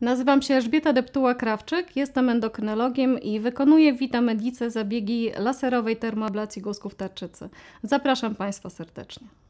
Nazywam się Elżbieta Deptuła-Krawczyk, jestem endokrynologiem i wykonuję witamedice zabiegi laserowej termoablacji głosków tarczycy. Zapraszam Państwa serdecznie.